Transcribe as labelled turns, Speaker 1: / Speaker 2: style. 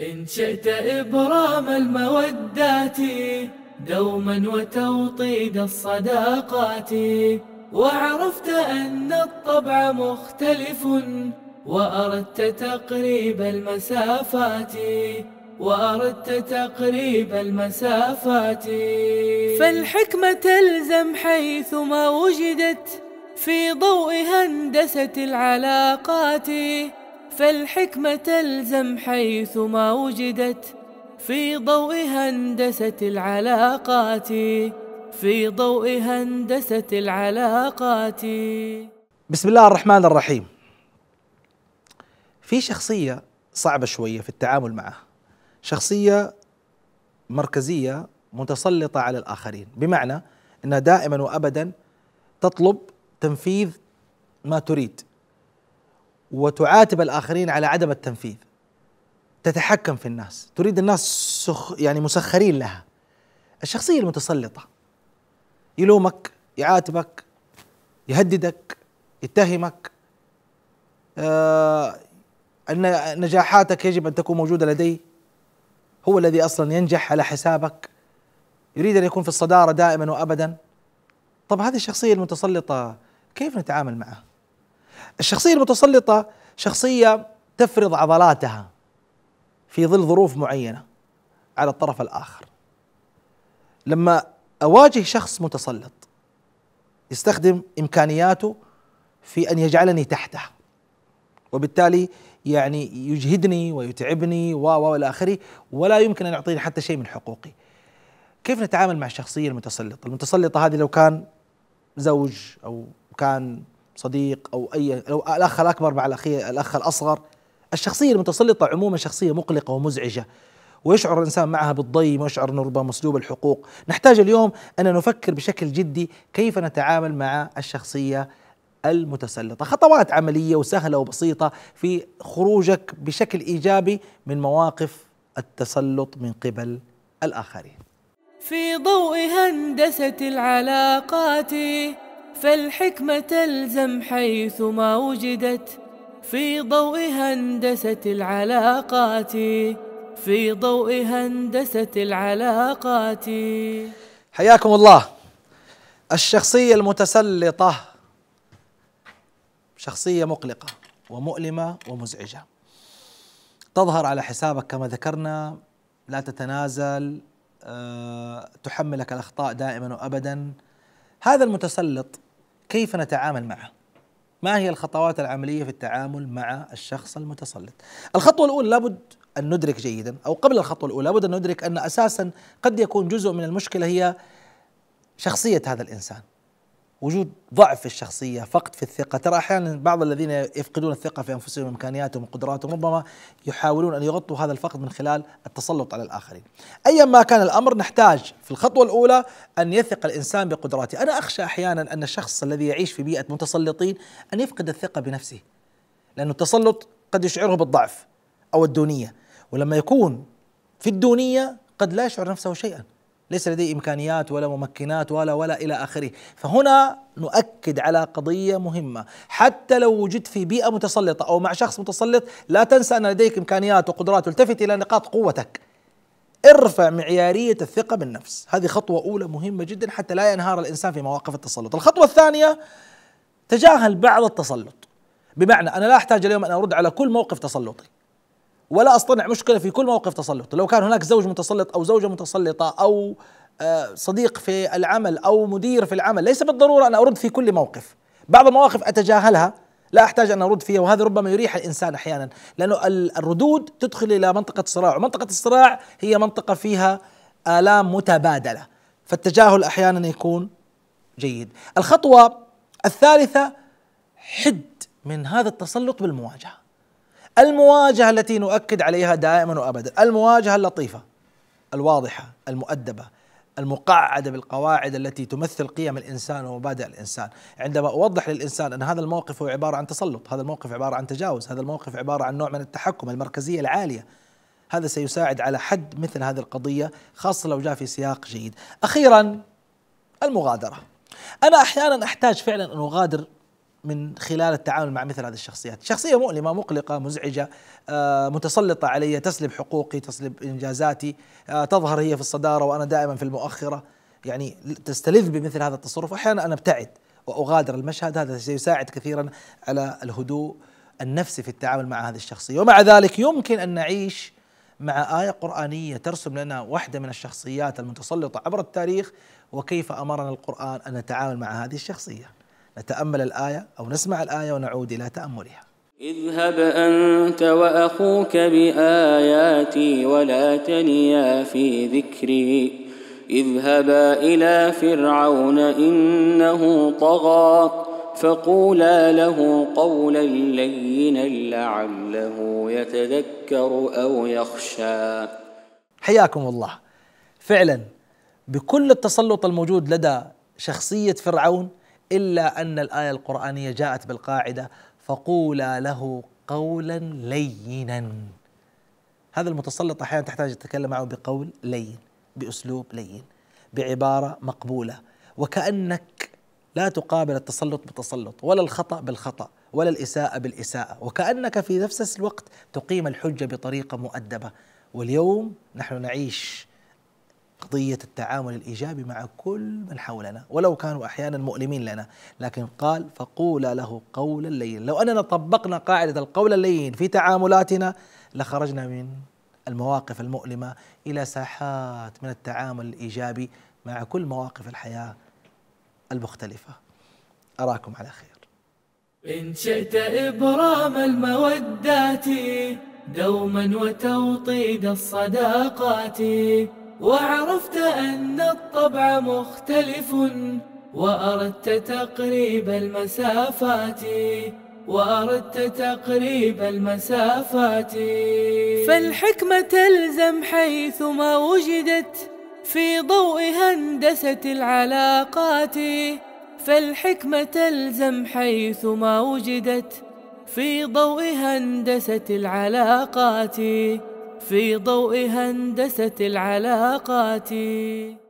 Speaker 1: إن شئت إبرام المودات دوما وتوطيد الصداقات وعرفت أن الطبع مختلف وأردت تقريب المسافات وأردت تقريب المسافات فالحكمة تلزم حيثما وجدت في ضوء هندسة العلاقات فالحكمة تلزم حيثما وجدت في ضوء هندسة العلاقات في ضوء هندسة العلاقات
Speaker 2: بسم الله الرحمن الرحيم في شخصية صعبة شوية في التعامل معها شخصية مركزية متسلطة على الآخرين بمعنى أنها دائما وأبدا تطلب تنفيذ ما تريد وتعاتب الآخرين على عدم التنفيذ تتحكم في الناس تريد الناس سخ يعني مسخرين لها الشخصية المتسلطة يلومك يعاتبك يهددك يتهمك آه أن نجاحاتك يجب أن تكون موجودة لديه هو الذي أصلا ينجح على حسابك يريد أن يكون في الصدارة دائما وأبدا طب هذه الشخصية المتسلطة كيف نتعامل معها؟ الشخصية المتسلطة شخصية تفرض عضلاتها في ظل ظروف معينة على الطرف الآخر لما أواجه شخص متسلط يستخدم إمكانياته في أن يجعلني تحته وبالتالي يعني يجهدني ويتعبني و و الى اخره ولا يمكن ان يعطيني حتى شيء من حقوقي. كيف نتعامل مع الشخصيه المتسلطه؟ المتسلطه هذه لو كان زوج او كان صديق او اي لو الاخ الاكبر مع الاخ الاخ الاصغر الشخصيه المتسلطه عموما شخصيه مقلقه ومزعجه ويشعر الانسان معها بالضيم ويشعر انه ربما مسلوب الحقوق نحتاج اليوم ان نفكر بشكل جدي كيف نتعامل مع الشخصيه المتسلطه خطوات عمليه وسهله وبسيطه في خروجك بشكل ايجابي من مواقف التسلط من قبل الاخرين
Speaker 1: في ضوء هندسه العلاقات فالحكمة تلزم حيثما وجدت في ضوء هندسة العلاقات في ضوء هندسة العلاقات
Speaker 2: حياكم الله الشخصية المتسلطة شخصية مقلقة ومؤلمة ومزعجة تظهر على حسابك كما ذكرنا لا تتنازل أه، تحملك الأخطاء دائما وأبدا هذا المتسلط كيف نتعامل معه ما هي الخطوات العمليه في التعامل مع الشخص المتسلط الخطوه الاولى لابد ان ندرك جيدا او قبل الخطوه الاولى لابد ان ندرك ان اساسا قد يكون جزء من المشكله هي شخصيه هذا الانسان وجود ضعف في الشخصيه، فقد في الثقه، ترى احيانا بعض الذين يفقدون الثقه في انفسهم وامكانياتهم وقدراتهم ربما يحاولون ان يغطوا هذا الفقد من خلال التسلط على الاخرين. ايا ما كان الامر نحتاج في الخطوه الاولى ان يثق الانسان بقدراته، انا اخشى احيانا ان الشخص الذي يعيش في بيئه متسلطين ان يفقد الثقه بنفسه. لانه التسلط قد يشعره بالضعف او الدونيه، ولما يكون في الدونيه قد لا يشعر نفسه شيئا. ليس لديه امكانيات ولا ممكنات ولا ولا الى اخره، فهنا نؤكد على قضيه مهمه، حتى لو وجدت في بيئه متسلطه او مع شخص متسلط، لا تنسى ان لديك امكانيات وقدرات، والتفت الى نقاط قوتك. ارفع معياريه الثقه بالنفس، هذه خطوه اولى مهمه جدا حتى لا ينهار الانسان في مواقف التسلط، الخطوه الثانيه تجاهل بعض التسلط. بمعنى انا لا احتاج اليوم ان ارد على كل موقف تسلطي. ولا أصطنع مشكلة في كل موقف تسلط لو كان هناك زوج متسلط أو زوجة متسلطة أو آه، صديق في العمل أو مدير في العمل ليس بالضرورة أن أرد في كل موقف بعض المواقف أتجاهلها لا أحتاج أن أرد فيها وهذا ربما يريح الإنسان أحيانا لأنه الردود تدخل إلى منطقة صراع ومنطقة الصراع هي منطقة فيها آلام متبادلة فالتجاهل أحيانا يكون جيد الخطوة الثالثة حد من هذا التسلط بالمواجهه المواجهة التي نؤكد عليها دائما وابدا، المواجهة اللطيفة الواضحة المؤدبة المقعدة بالقواعد التي تمثل قيم الإنسان ومبادئ الإنسان عندما أوضح للإنسان أن هذا الموقف هو عبارة عن تسلط هذا الموقف عبارة عن تجاوز هذا الموقف عبارة عن نوع من التحكم المركزية العالية هذا سيساعد على حد مثل هذه القضية خاصة لو جاء في سياق جيد أخيرا المغادرة أنا أحيانا أحتاج فعلا أن أغادر من خلال التعامل مع مثل هذه الشخصيات شخصية مؤلمة مقلقة مزعجة آه، متسلطة علي تسلب حقوقي تسلب إنجازاتي آه، تظهر هي في الصدارة وأنا دائما في المؤخرة يعني تستلذ بمثل هذا التصرف أحيانا أنا أبتعد وأغادر المشهد هذا سيساعد كثيرا على الهدوء النفسي في التعامل مع هذه الشخصية ومع ذلك يمكن أن نعيش مع آية قرآنية ترسم لنا واحدة من الشخصيات المتسلطة عبر التاريخ وكيف أمرنا القرآن أن نتعامل مع هذه الشخصية نتأمل الآية أو نسمع الآية ونعود إلى تأملها
Speaker 1: اذهب أنت وأخوك بآياتي ولا تنيا في ذكري اذهبا إلى فرعون إنه طغى فقولا له قولا لينا لعله يتذكر أو
Speaker 2: يخشى حياكم الله فعلا بكل التسلط الموجود لدى شخصية فرعون إلا أن الآية القرآنية جاءت بالقاعدة فقولا له قولا لينا هذا المتسلط أحيانا تحتاج تتكلم معه بقول لين بأسلوب لين بعبارة مقبولة وكأنك لا تقابل التسلط بالتسلط ولا الخطأ بالخطأ ولا الإساءة بالإساءة وكأنك في نفس الوقت تقيم الحجة بطريقة مؤدبة واليوم نحن نعيش قضية التعامل الإيجابي مع كل من حولنا ولو كانوا أحيانا مؤلمين لنا لكن قال فقولا له قولا لينا لو أننا طبقنا قاعدة القول اللين في تعاملاتنا لخرجنا من المواقف المؤلمة إلى ساحات من التعامل الإيجابي مع كل مواقف الحياة المختلفة أراكم على خير
Speaker 1: إن شئت إبرام المودات دوما وتوطيد الصداقات وعرفت أن الطبع مختلف وأردت تقريب المسافات وأردت تقريب المسافات فالحكمة تلزم حيثما وجدت في ضوء هندسة العلاقات فالحكمة تلزم حيثما وجدت في ضوء هندسة العلاقات في ضوء هندسة العلاقات